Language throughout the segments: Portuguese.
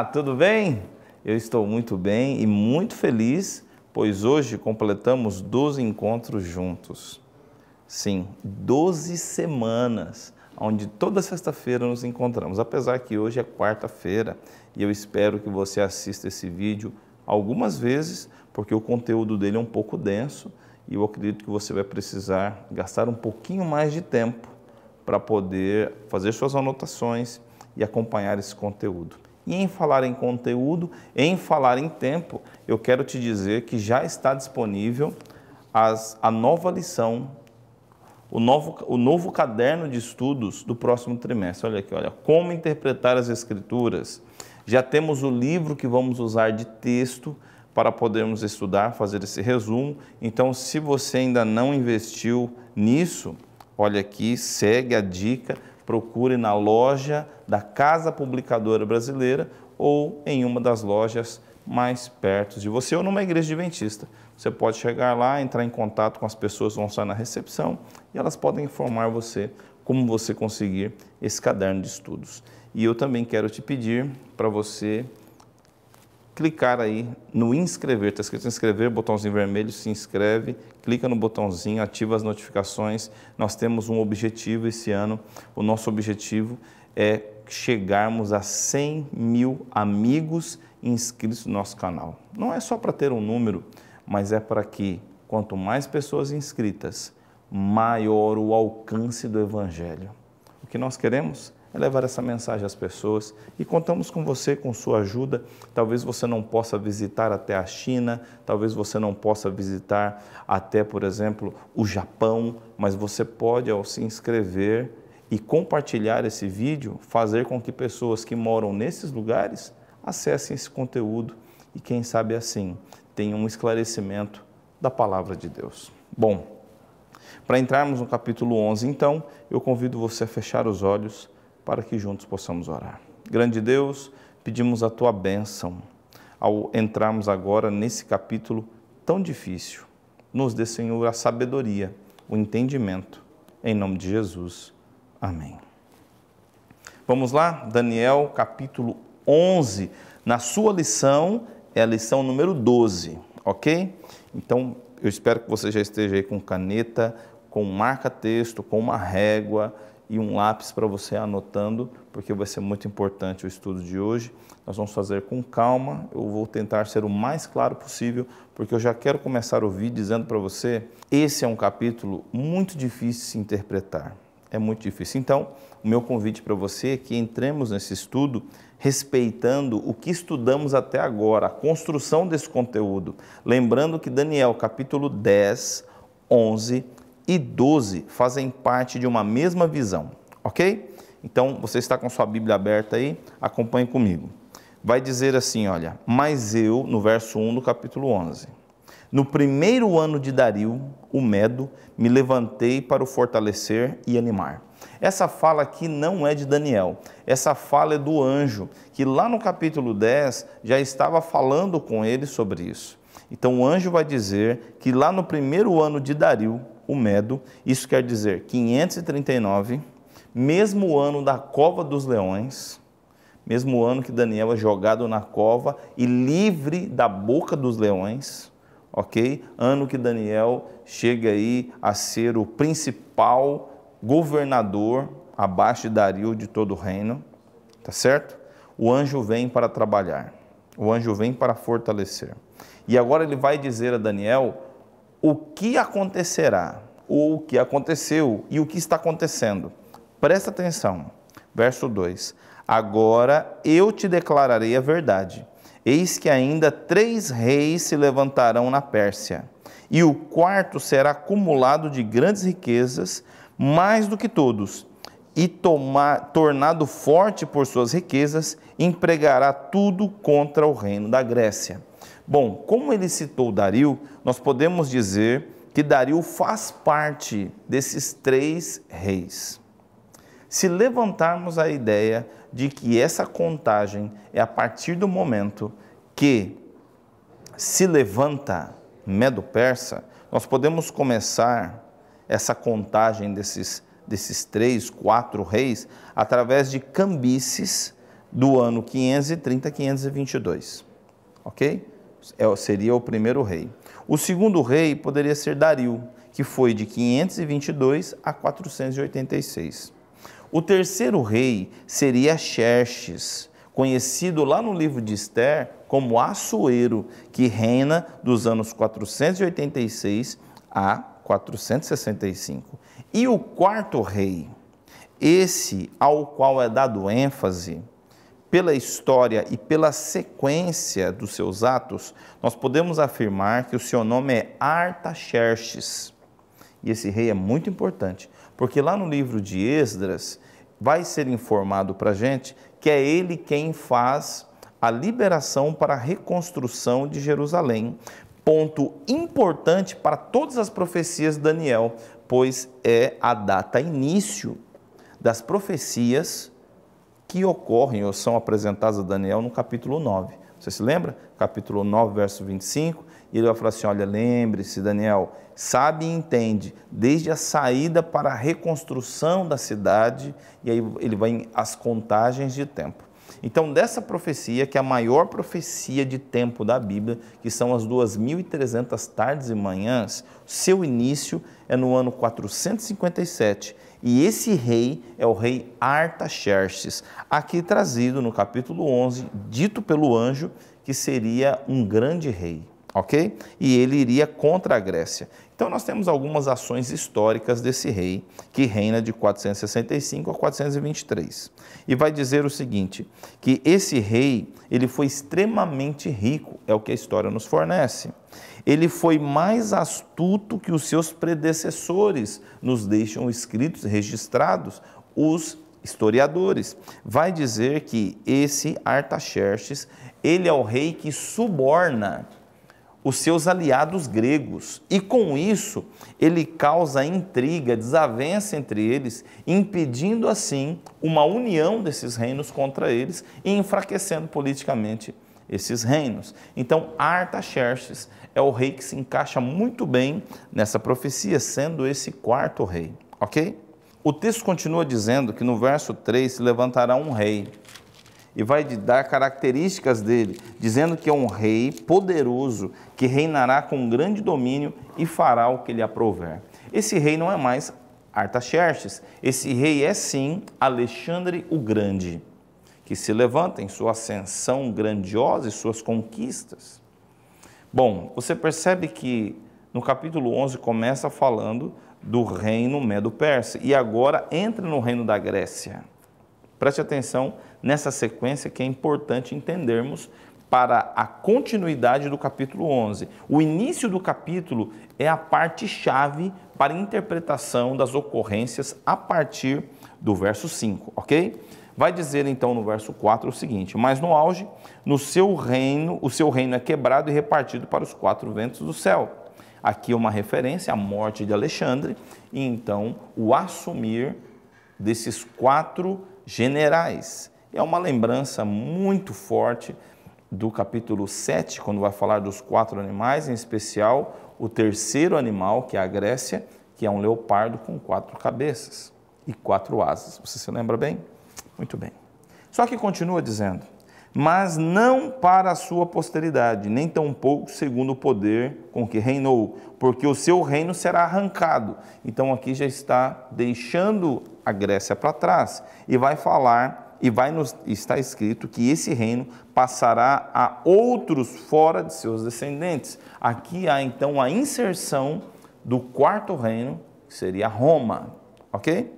Olá, tudo bem? Eu estou muito bem e muito feliz, pois hoje completamos 12 encontros juntos. Sim, 12 semanas, onde toda sexta-feira nos encontramos, apesar que hoje é quarta-feira e eu espero que você assista esse vídeo algumas vezes, porque o conteúdo dele é um pouco denso e eu acredito que você vai precisar gastar um pouquinho mais de tempo para poder fazer suas anotações e acompanhar esse conteúdo. E em falar em conteúdo, em falar em tempo, eu quero te dizer que já está disponível as, a nova lição, o novo, o novo caderno de estudos do próximo trimestre. Olha aqui, olha, como interpretar as escrituras. Já temos o livro que vamos usar de texto para podermos estudar, fazer esse resumo. Então, se você ainda não investiu nisso, olha aqui, segue a dica procure na loja da Casa Publicadora Brasileira ou em uma das lojas mais perto de você ou numa igreja adventista. Você pode chegar lá, entrar em contato com as pessoas que vão estar na recepção e elas podem informar você como você conseguir esse caderno de estudos. E eu também quero te pedir para você clicar aí no inscrever, está escrito inscrever, botãozinho vermelho, se inscreve, clica no botãozinho, ativa as notificações. Nós temos um objetivo esse ano, o nosso objetivo é chegarmos a 100 mil amigos inscritos no nosso canal. Não é só para ter um número, mas é para que quanto mais pessoas inscritas, maior o alcance do Evangelho. O que nós queremos é levar essa mensagem às pessoas e contamos com você, com sua ajuda. Talvez você não possa visitar até a China, talvez você não possa visitar até, por exemplo, o Japão, mas você pode, ao se inscrever e compartilhar esse vídeo, fazer com que pessoas que moram nesses lugares acessem esse conteúdo e, quem sabe assim, tenham um esclarecimento da palavra de Deus. Bom, para entrarmos no capítulo 11, então, eu convido você a fechar os olhos para que juntos possamos orar. Grande Deus, pedimos a tua bênção ao entrarmos agora nesse capítulo tão difícil. Nos dê, Senhor, a sabedoria, o entendimento. Em nome de Jesus. Amém. Vamos lá, Daniel capítulo 11. Na sua lição, é a lição número 12, ok? Então, eu espero que você já esteja aí com caneta, com marca-texto, com uma régua e um lápis para você anotando, porque vai ser muito importante o estudo de hoje. Nós vamos fazer com calma, eu vou tentar ser o mais claro possível, porque eu já quero começar a ouvir dizendo para você: esse é um capítulo muito difícil de se interpretar. É muito difícil. Então, o meu convite para você é que entremos nesse estudo respeitando o que estudamos até agora, a construção desse conteúdo. Lembrando que Daniel, capítulo 10, 11, e 12 fazem parte de uma mesma visão, ok? Então você está com sua Bíblia aberta aí, acompanhe comigo. Vai dizer assim: olha, mas eu, no verso 1 do capítulo 11, no primeiro ano de Dario, o Medo, me levantei para o fortalecer e animar. Essa fala aqui não é de Daniel, essa fala é do anjo, que lá no capítulo 10 já estava falando com ele sobre isso. Então o anjo vai dizer que lá no primeiro ano de Dario, o Medo, isso quer dizer 539, mesmo ano da cova dos leões, mesmo ano que Daniel é jogado na cova e livre da boca dos leões, ok? Ano que Daniel chega aí a ser o principal governador abaixo de Dario de todo o reino, tá certo? O anjo vem para trabalhar, o anjo vem para fortalecer. E agora ele vai dizer a Daniel o que acontecerá, ou o que aconteceu e o que está acontecendo. Presta atenção. Verso 2: Agora eu te declararei a verdade. Eis que ainda três reis se levantarão na Pérsia, e o quarto será acumulado de grandes riquezas, mais do que todos, e tomar, tornado forte por suas riquezas, empregará tudo contra o reino da Grécia. Bom, como ele citou Dario, nós podemos dizer que Dario faz parte desses três reis. Se levantarmos a ideia de que essa contagem é a partir do momento que se levanta Medo-Persa, nós podemos começar essa contagem desses, desses três, quatro reis através de Cambices do ano 530-522, ok? É seria o primeiro rei. O segundo rei poderia ser Dario, que foi de 522 a 486. O terceiro rei seria Xerxes, conhecido lá no livro de Esther como Assuero, que reina dos anos 486 a 465. E o quarto rei, esse ao qual é dado ênfase, pela história e pela sequência dos seus atos, nós podemos afirmar que o seu nome é Artaxerxes. E esse rei é muito importante, porque lá no livro de Esdras vai ser informado para a gente que é ele quem faz a liberação para a reconstrução de Jerusalém. Ponto importante para todas as profecias de Daniel, pois é a data início das profecias que ocorrem ou são apresentadas a Daniel no capítulo 9. Você se lembra? Capítulo 9, verso 25. E ele vai falar assim: Olha, lembre-se, Daniel, sabe e entende, desde a saída para a reconstrução da cidade, e aí ele vai em as contagens de tempo. Então, dessa profecia, que é a maior profecia de tempo da Bíblia, que são as 2.300 tardes e manhãs, seu início é no ano 457 e esse rei é o rei Artaxerxes, aqui trazido no capítulo 11, dito pelo anjo que seria um grande rei, ok? E ele iria contra a Grécia. Então nós temos algumas ações históricas desse rei que reina de 465 a 423. E vai dizer o seguinte, que esse rei, ele foi extremamente rico, é o que a história nos fornece ele foi mais astuto que os seus predecessores, nos deixam escritos, registrados, os historiadores. Vai dizer que esse Artaxerxes, ele é o rei que suborna os seus aliados gregos. E com isso, ele causa intriga, desavença entre eles, impedindo assim uma união desses reinos contra eles e enfraquecendo politicamente esses reinos. Então, Artaxerxes é o rei que se encaixa muito bem nessa profecia, sendo esse quarto rei, ok? O texto continua dizendo que no verso 3 se levantará um rei e vai dar características dele, dizendo que é um rei poderoso que reinará com grande domínio e fará o que lhe aprover. Esse rei não é mais Artaxerxes, esse rei é sim Alexandre o Grande que se levantem sua ascensão grandiosa e suas conquistas. Bom, você percebe que no capítulo 11 começa falando do reino Medo-Persa e agora entra no reino da Grécia. Preste atenção nessa sequência que é importante entendermos para a continuidade do capítulo 11. O início do capítulo é a parte chave para a interpretação das ocorrências a partir do verso 5, ok? Vai dizer então no verso 4 o seguinte: Mas no auge, no seu reino, o seu reino é quebrado e repartido para os quatro ventos do céu. Aqui é uma referência à morte de Alexandre e então o assumir desses quatro generais. É uma lembrança muito forte do capítulo 7, quando vai falar dos quatro animais, em especial o terceiro animal, que é a Grécia, que é um leopardo com quatro cabeças e quatro asas. Você se lembra bem? Muito bem. Só que continua dizendo: mas não para a sua posteridade, nem tampouco segundo o poder com que reinou, porque o seu reino será arrancado. Então aqui já está deixando a Grécia para trás e vai falar e vai nos está escrito que esse reino passará a outros fora de seus descendentes. Aqui há então a inserção do quarto reino, que seria Roma, OK?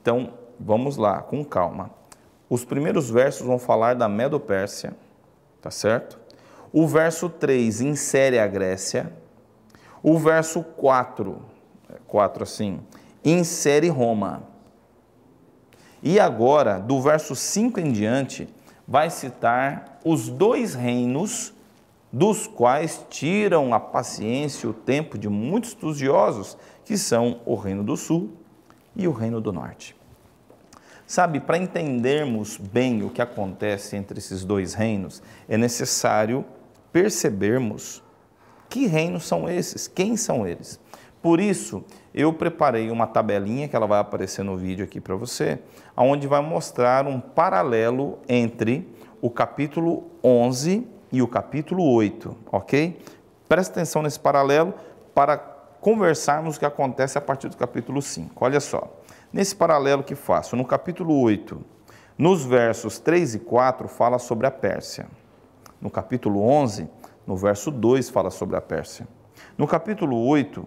Então, vamos lá, com calma. Os primeiros versos vão falar da Medo-Pérsia, tá certo? O verso 3 insere a Grécia. O verso 4, 4 assim, insere Roma. E agora, do verso 5 em diante, vai citar os dois reinos dos quais tiram a paciência e o tempo de muitos estudiosos, que são o Reino do Sul e o Reino do Norte. Sabe, para entendermos bem o que acontece entre esses dois reinos, é necessário percebermos que reinos são esses, quem são eles. Por isso, eu preparei uma tabelinha que ela vai aparecer no vídeo aqui para você, onde vai mostrar um paralelo entre o capítulo 11 e o capítulo 8, ok? Presta atenção nesse paralelo para conversarmos o que acontece a partir do capítulo 5. Olha só. Nesse paralelo que faço, no capítulo 8, nos versos 3 e 4, fala sobre a Pérsia. No capítulo 11, no verso 2, fala sobre a Pérsia. No capítulo 8,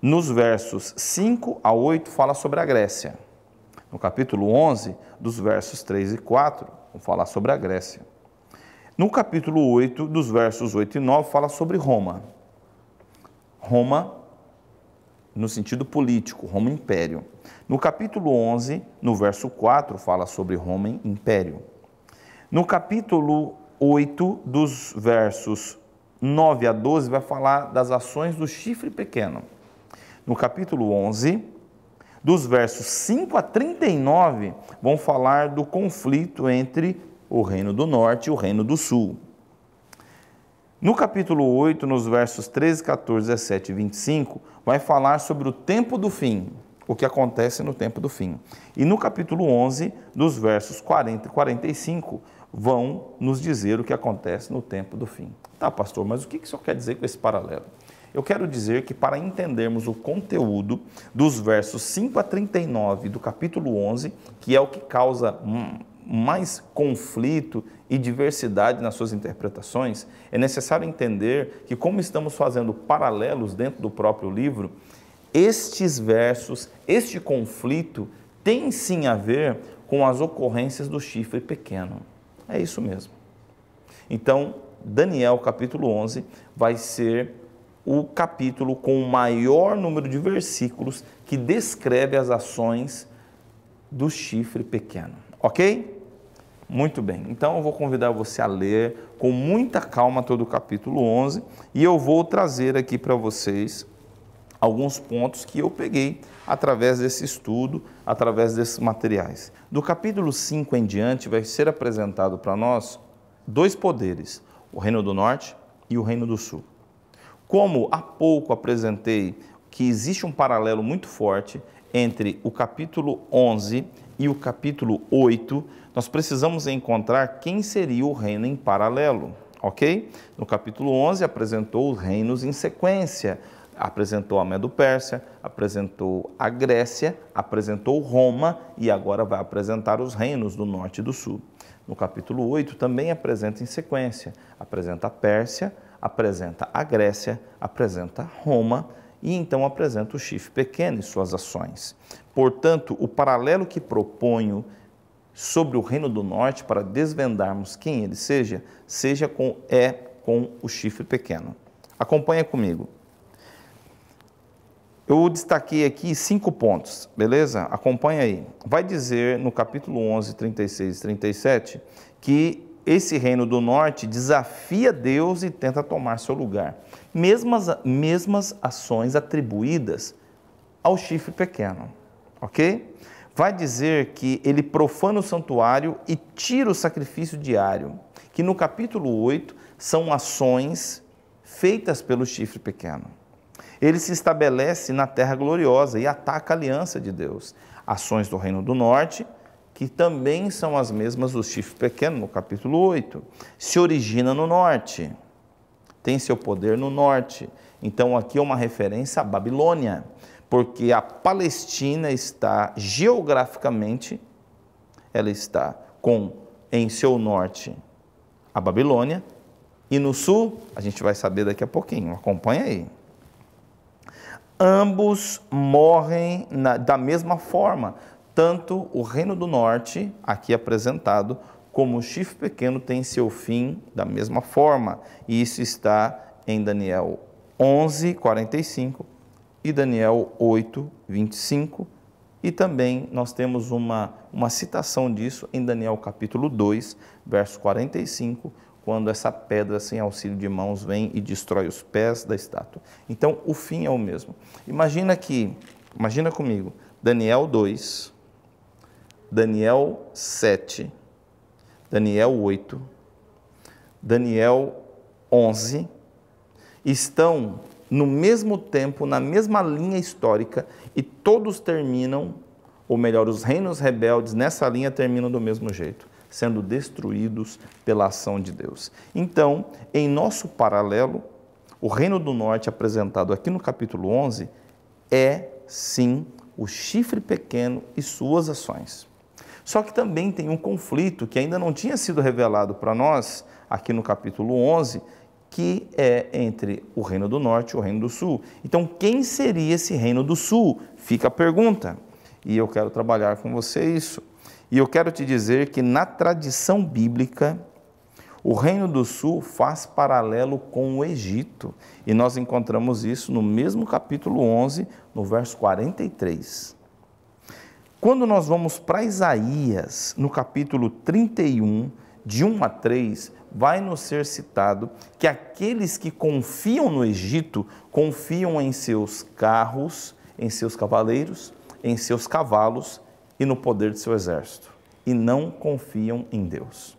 nos versos 5 a 8, fala sobre a Grécia. No capítulo 11, dos versos 3 e 4, vamos falar sobre a Grécia. No capítulo 8, dos versos 8 e 9, fala sobre Roma. Roma, no sentido político, Roma Império. No capítulo 11, no verso 4, fala sobre Roma Império. No capítulo 8, dos versos 9 a 12, vai falar das ações do chifre pequeno. No capítulo 11, dos versos 5 a 39, vão falar do conflito entre o reino do norte e o reino do sul. No capítulo 8, nos versos 13, 14, 17 e 25, vai falar sobre o tempo do fim, o que acontece no tempo do fim. E no capítulo 11, dos versos 40 e 45, vão nos dizer o que acontece no tempo do fim. Tá, pastor, mas o que o senhor quer dizer com esse paralelo? Eu quero dizer que para entendermos o conteúdo dos versos 5 a 39 do capítulo 11, que é o que causa mais conflito e diversidade nas suas interpretações, é necessário entender que, como estamos fazendo paralelos dentro do próprio livro, estes versos, este conflito, tem sim a ver com as ocorrências do chifre pequeno. É isso mesmo. Então, Daniel capítulo 11 vai ser o capítulo com o maior número de versículos que descreve as ações do chifre pequeno. Ok? Muito bem. Então eu vou convidar você a ler com muita calma todo o capítulo 11 e eu vou trazer aqui para vocês alguns pontos que eu peguei através desse estudo, através desses materiais. Do capítulo 5 em diante vai ser apresentado para nós dois poderes, o Reino do Norte e o Reino do Sul. Como há pouco apresentei que existe um paralelo muito forte entre o capítulo 11 e o capítulo 8, nós precisamos encontrar quem seria o reino em paralelo, ok? No capítulo 11 apresentou os reinos em sequência, apresentou a Medo-Pérsia, apresentou a Grécia, apresentou Roma e agora vai apresentar os reinos do norte e do sul. No capítulo 8 também apresenta em sequência, apresenta a Pérsia, apresenta a Grécia, apresenta Roma e então apresenta o chifre pequeno e suas ações. Portanto, o paralelo que proponho sobre o reino do norte para desvendarmos quem ele seja, seja com é com o chifre pequeno. Acompanha comigo. Eu destaquei aqui cinco pontos, beleza? Acompanha aí. Vai dizer no capítulo 11, 36 e 37 que esse reino do norte desafia Deus e tenta tomar seu lugar. Mesmas, mesmas ações atribuídas ao chifre pequeno, ok? Vai dizer que ele profana o santuário e tira o sacrifício diário, que no capítulo 8 são ações feitas pelo chifre pequeno. Ele se estabelece na terra gloriosa e ataca a aliança de Deus. Ações do reino do norte, que também são as mesmas do chifre pequeno, no capítulo 8, se origina no norte, tem seu poder no norte. Então aqui é uma referência à Babilônia, porque a Palestina está geograficamente, ela está com em seu norte a Babilônia e no sul, a gente vai saber daqui a pouquinho, acompanha aí ambos morrem na, da mesma forma. Tanto o Reino do Norte, aqui apresentado, como o chifre pequeno tem seu fim da mesma forma. E isso está em Daniel 11, 45 e Daniel 8, 25. E também nós temos uma, uma citação disso em Daniel capítulo 2, verso 45 quando essa pedra sem auxílio de mãos vem e destrói os pés da estátua. Então, o fim é o mesmo. Imagina que, imagina comigo, Daniel 2, Daniel 7, Daniel 8, Daniel 11 estão no mesmo tempo, na mesma linha histórica e todos terminam, ou melhor, os reinos rebeldes nessa linha terminam do mesmo jeito sendo destruídos pela ação de Deus. Então, em nosso paralelo, o Reino do Norte, apresentado aqui no capítulo 11, é sim o chifre pequeno e suas ações. Só que também tem um conflito que ainda não tinha sido revelado para nós aqui no capítulo 11, que é entre o Reino do Norte e o Reino do Sul. Então, quem seria esse Reino do Sul? Fica a pergunta. E eu quero trabalhar com você isso. E eu quero te dizer que na tradição bíblica, o Reino do Sul faz paralelo com o Egito. E nós encontramos isso no mesmo capítulo 11, no verso 43. Quando nós vamos para Isaías, no capítulo 31, de 1 a 3, vai nos ser citado que aqueles que confiam no Egito confiam em seus carros, em seus cavaleiros, em seus cavalos e no poder de seu exército, e não confiam em Deus.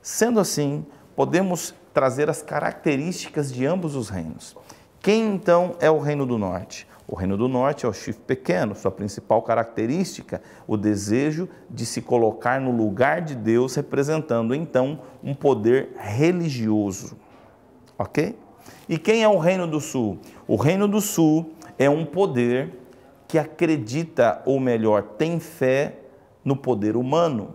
Sendo assim, podemos trazer as características de ambos os reinos. Quem então é o reino do norte? O reino do norte é o chifre pequeno, sua principal característica, o desejo de se colocar no lugar de Deus, representando então um poder religioso. Ok? E quem é o reino do sul? O reino do sul é um poder que acredita, ou melhor, tem fé no poder humano.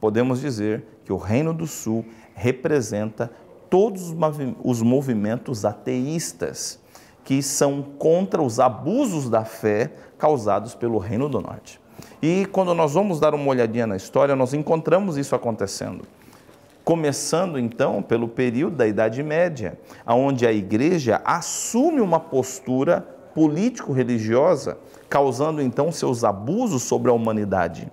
Podemos dizer que o Reino do Sul representa todos os movimentos ateístas que são contra os abusos da fé causados pelo Reino do Norte. E quando nós vamos dar uma olhadinha na história, nós encontramos isso acontecendo. Começando então pelo período da Idade Média, onde a igreja assume uma postura político-religiosa, causando então seus abusos sobre a humanidade.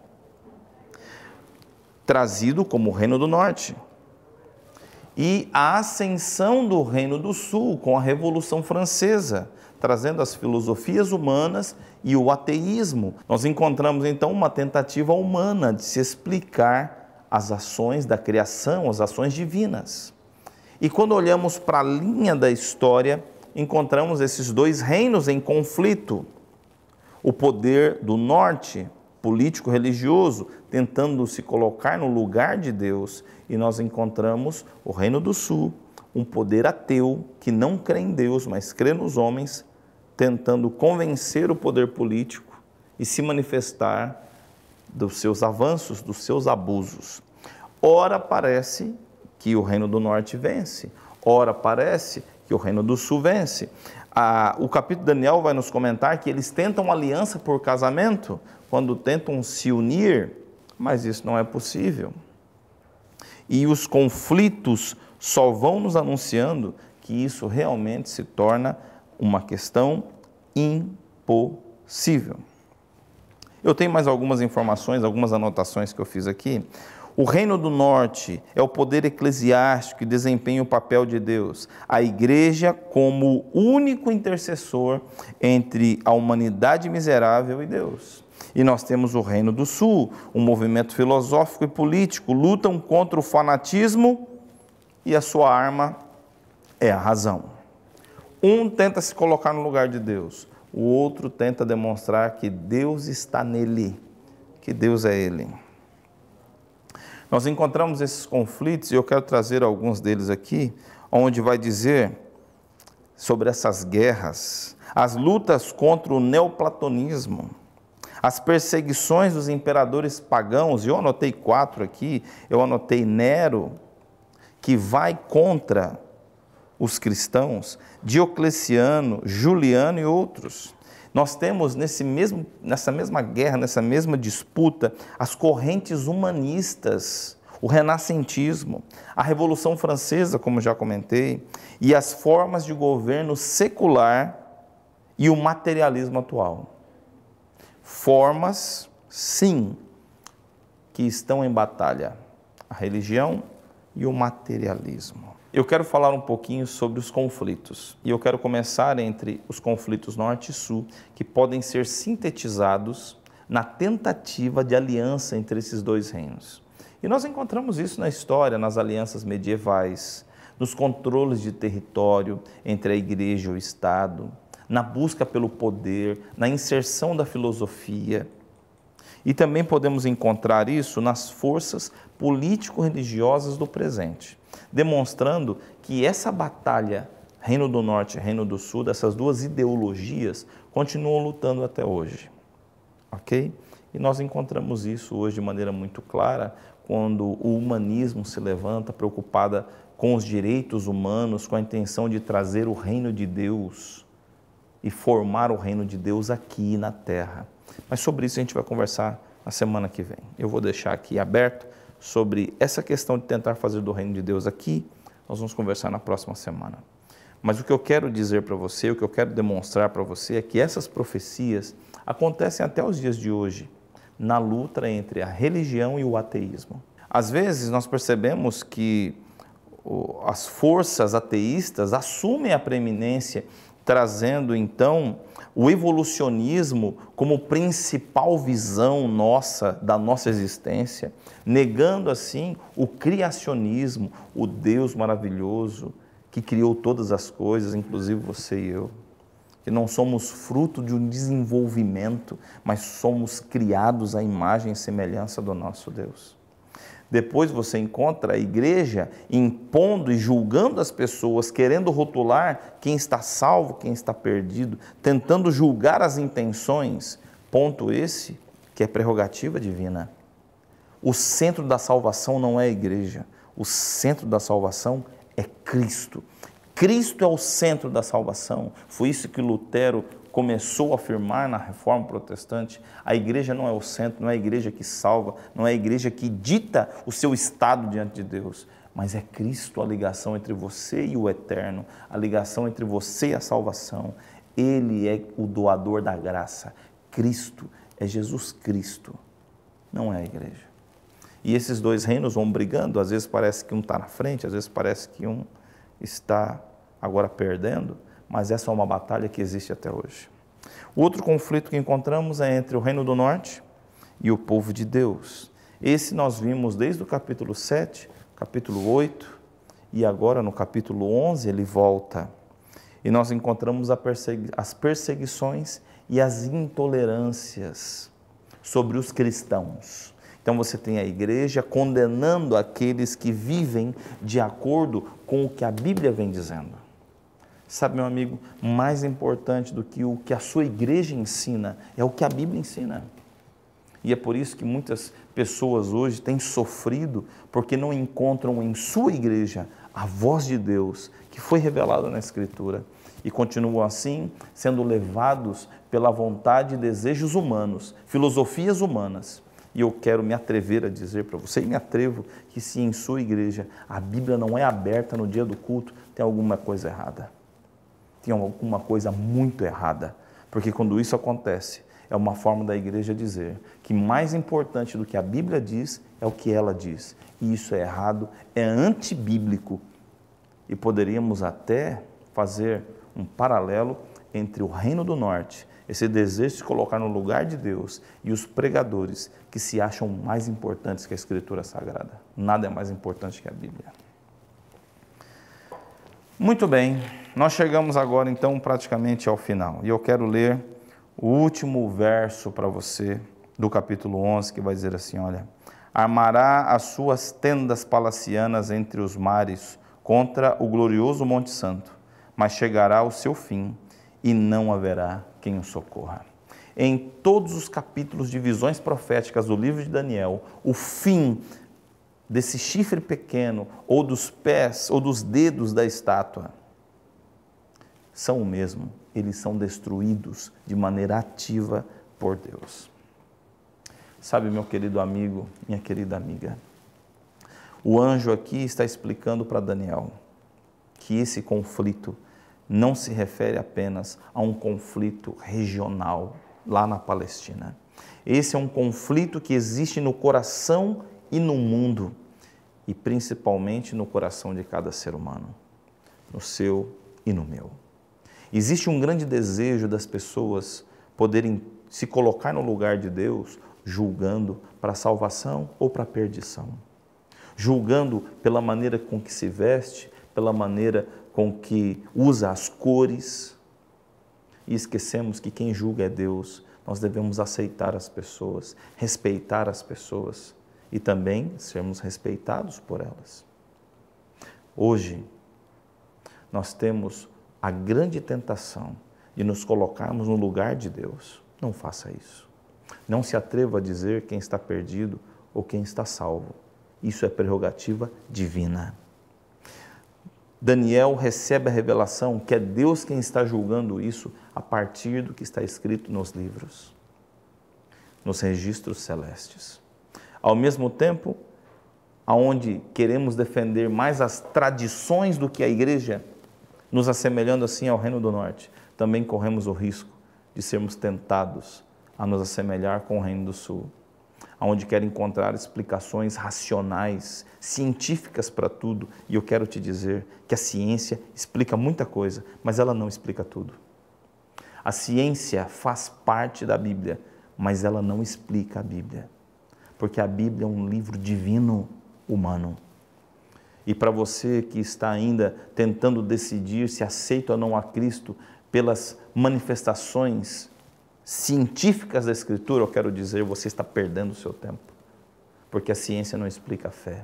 Trazido como o Reino do Norte. E a ascensão do Reino do Sul com a Revolução Francesa, trazendo as filosofias humanas e o ateísmo. Nós encontramos então uma tentativa humana de se explicar as ações da criação, as ações divinas. E quando olhamos para a linha da história, encontramos esses dois reinos em conflito. O poder do norte, político-religioso, tentando se colocar no lugar de Deus, e nós encontramos o reino do sul, um poder ateu que não crê em Deus, mas crê nos homens, tentando convencer o poder político e se manifestar dos seus avanços, dos seus abusos. Ora parece que o reino do norte vence, ora parece que o reino do sul vence. Ah, o capítulo Daniel vai nos comentar que eles tentam aliança por casamento, quando tentam se unir, mas isso não é possível. E os conflitos só vão nos anunciando que isso realmente se torna uma questão impossível. Eu tenho mais algumas informações, algumas anotações que eu fiz aqui. O reino do norte é o poder eclesiástico que desempenha o papel de Deus, a igreja como único intercessor entre a humanidade miserável e Deus. E nós temos o reino do sul, um movimento filosófico e político, lutam contra o fanatismo e a sua arma é a razão. Um tenta se colocar no lugar de Deus, o outro tenta demonstrar que Deus está nele, que Deus é ele. Nós encontramos esses conflitos e eu quero trazer alguns deles aqui, onde vai dizer sobre essas guerras, as lutas contra o neoplatonismo, as perseguições dos imperadores pagãos, e eu anotei quatro aqui, eu anotei Nero, que vai contra os cristãos, Diocleciano, Juliano e outros. Nós temos nesse mesmo, nessa mesma guerra, nessa mesma disputa, as correntes humanistas, o renascentismo, a Revolução Francesa, como já comentei, e as formas de governo secular e o materialismo atual. Formas, sim, que estão em batalha: a religião e o materialismo. Eu quero falar um pouquinho sobre os conflitos e eu quero começar entre os conflitos norte e sul, que podem ser sintetizados na tentativa de aliança entre esses dois reinos. E nós encontramos isso na história, nas alianças medievais, nos controles de território entre a igreja e o Estado, na busca pelo poder, na inserção da filosofia. E também podemos encontrar isso nas forças político-religiosas do presente demonstrando que essa batalha Reino do Norte e Reino do Sul, essas duas ideologias, continuam lutando até hoje. Ok? E nós encontramos isso hoje de maneira muito clara quando o humanismo se levanta, preocupada com os direitos humanos, com a intenção de trazer o reino de Deus e formar o reino de Deus aqui na terra. Mas sobre isso a gente vai conversar na semana que vem. Eu vou deixar aqui aberto sobre essa questão de tentar fazer do reino de Deus aqui, nós vamos conversar na próxima semana. Mas o que eu quero dizer para você, o que eu quero demonstrar para você é que essas profecias acontecem até os dias de hoje, na luta entre a religião e o ateísmo. Às vezes nós percebemos que as forças ateístas assumem a preeminência trazendo então o evolucionismo como principal visão nossa, da nossa existência, negando assim o criacionismo, o Deus maravilhoso que criou todas as coisas, inclusive você e eu. Que não somos fruto de um desenvolvimento, mas somos criados à imagem e semelhança do nosso Deus. Depois você encontra a igreja impondo e julgando as pessoas, querendo rotular quem está salvo, quem está perdido, tentando julgar as intenções. Ponto esse que é prerrogativa divina. O centro da salvação não é a igreja, o centro da salvação é Cristo. Cristo é o centro da salvação. Foi isso que Lutero começou a afirmar na reforma protestante, a igreja não é o centro, não é a igreja que salva, não é a igreja que dita o seu estado diante de Deus, mas é Cristo a ligação entre você e o eterno, a ligação entre você e a salvação. Ele é o doador da graça. Cristo é Jesus Cristo, não é a igreja. E esses dois reinos vão brigando, às vezes parece que um está na frente, às vezes parece que um está agora perdendo mas essa é uma batalha que existe até hoje. O outro conflito que encontramos é entre o Reino do Norte e o povo de Deus. Esse nós vimos desde o capítulo 7, capítulo 8 e agora no capítulo 11 ele volta. E nós encontramos persegui as perseguições e as intolerâncias sobre os cristãos. Então você tem a igreja condenando aqueles que vivem de acordo com o que a Bíblia vem dizendo. Sabe, meu amigo, mais importante do que o que a sua igreja ensina é o que a Bíblia ensina. E é por isso que muitas pessoas hoje têm sofrido porque não encontram em sua igreja a voz de Deus que foi revelada na Escritura e continuam assim sendo levados pela vontade e desejos humanos, filosofias humanas. E eu quero me atrever a dizer para você, e me atrevo, que se em sua igreja a Bíblia não é aberta no dia do culto, tem alguma coisa errada tinha alguma coisa muito errada. Porque quando isso acontece, é uma forma da igreja dizer que mais importante do que a Bíblia diz é o que ela diz. E isso é errado, é antibíblico. E poderíamos até fazer um paralelo entre o Reino do Norte, esse desejo de se colocar no lugar de Deus, e os pregadores que se acham mais importantes que a Escritura Sagrada. Nada é mais importante que a Bíblia. Muito bem, nós chegamos agora então praticamente ao final e eu quero ler o último verso para você do capítulo 11 que vai dizer assim: Olha, armará as suas tendas palacianas entre os mares contra o glorioso Monte Santo, mas chegará o seu fim e não haverá quem o socorra. Em todos os capítulos de visões proféticas do livro de Daniel, o fim desse chifre pequeno, ou dos pés, ou dos dedos da estátua, são o mesmo. Eles são destruídos de maneira ativa por Deus. Sabe, meu querido amigo, minha querida amiga, o anjo aqui está explicando para Daniel que esse conflito não se refere apenas a um conflito regional lá na Palestina. Esse é um conflito que existe no coração e no mundo e principalmente no coração de cada ser humano, no seu e no meu. Existe um grande desejo das pessoas poderem se colocar no lugar de Deus, julgando para a salvação ou para a perdição, julgando pela maneira com que se veste, pela maneira com que usa as cores. E esquecemos que quem julga é Deus. Nós devemos aceitar as pessoas, respeitar as pessoas e também sermos respeitados por elas. Hoje, nós temos a grande tentação de nos colocarmos no lugar de Deus. Não faça isso. Não se atreva a dizer quem está perdido ou quem está salvo. Isso é prerrogativa divina. Daniel recebe a revelação que é Deus quem está julgando isso a partir do que está escrito nos livros, nos registros celestes. Ao mesmo tempo, aonde queremos defender mais as tradições do que a igreja, nos assemelhando assim ao Reino do Norte, também corremos o risco de sermos tentados a nos assemelhar com o Reino do Sul, aonde quer encontrar explicações racionais, científicas para tudo, e eu quero te dizer que a ciência explica muita coisa, mas ela não explica tudo. A ciência faz parte da Bíblia, mas ela não explica a Bíblia porque a Bíblia é um livro divino humano. E para você que está ainda tentando decidir se aceita ou não a Cristo pelas manifestações científicas da Escritura, eu quero dizer, você está perdendo o seu tempo, porque a ciência não explica a fé.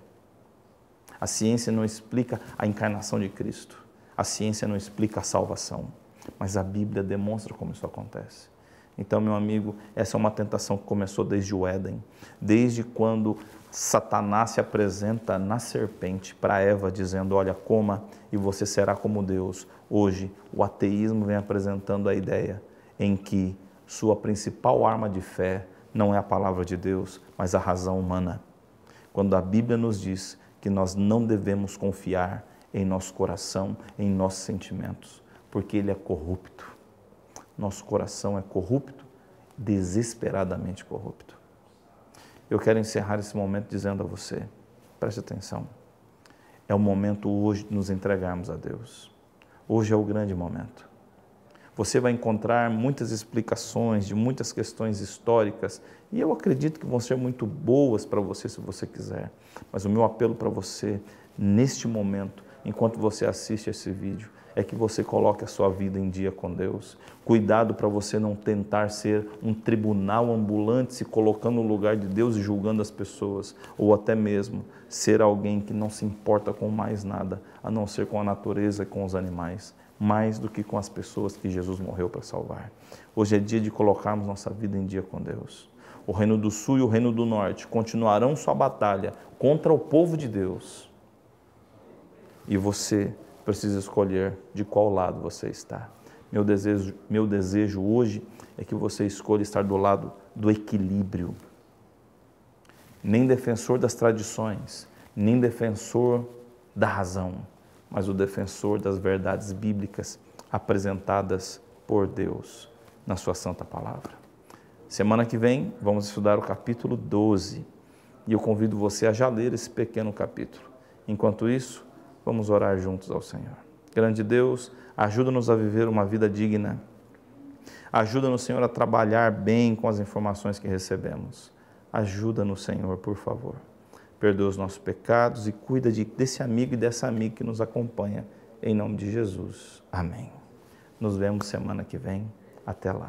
A ciência não explica a encarnação de Cristo. A ciência não explica a salvação. Mas a Bíblia demonstra como isso acontece. Então, meu amigo, essa é uma tentação que começou desde o Éden, desde quando Satanás se apresenta na serpente para Eva, dizendo: Olha, coma e você será como Deus. Hoje, o ateísmo vem apresentando a ideia em que sua principal arma de fé não é a palavra de Deus, mas a razão humana. Quando a Bíblia nos diz que nós não devemos confiar em nosso coração, em nossos sentimentos, porque ele é corrupto nosso coração é corrupto, desesperadamente corrupto. Eu quero encerrar esse momento dizendo a você, preste atenção. É o momento hoje de nos entregarmos a Deus. Hoje é o grande momento. Você vai encontrar muitas explicações de muitas questões históricas e eu acredito que vão ser muito boas para você se você quiser. Mas o meu apelo para você, neste momento, enquanto você assiste esse vídeo, é que você coloque a sua vida em dia com Deus. Cuidado para você não tentar ser um tribunal ambulante se colocando no lugar de Deus e julgando as pessoas, ou até mesmo ser alguém que não se importa com mais nada, a não ser com a natureza e com os animais, mais do que com as pessoas que Jesus morreu para salvar. Hoje é dia de colocarmos nossa vida em dia com Deus. O Reino do Sul e o Reino do Norte continuarão sua batalha contra o povo de Deus. E você precisa escolher de qual lado você está. Meu desejo, meu desejo hoje é que você escolha estar do lado do equilíbrio. Nem defensor das tradições, nem defensor da razão, mas o defensor das verdades bíblicas apresentadas por Deus na Sua Santa Palavra. Semana que vem vamos estudar o capítulo 12 e eu convido você a já ler esse pequeno capítulo. Enquanto isso, Vamos orar juntos ao Senhor. Grande Deus, ajuda-nos a viver uma vida digna. Ajuda-nos, Senhor, a trabalhar bem com as informações que recebemos. Ajuda-nos, Senhor, por favor. Perdoa os nossos pecados e cuida de, desse amigo e dessa amiga que nos acompanha. Em nome de Jesus. Amém. Nos vemos semana que vem. Até lá.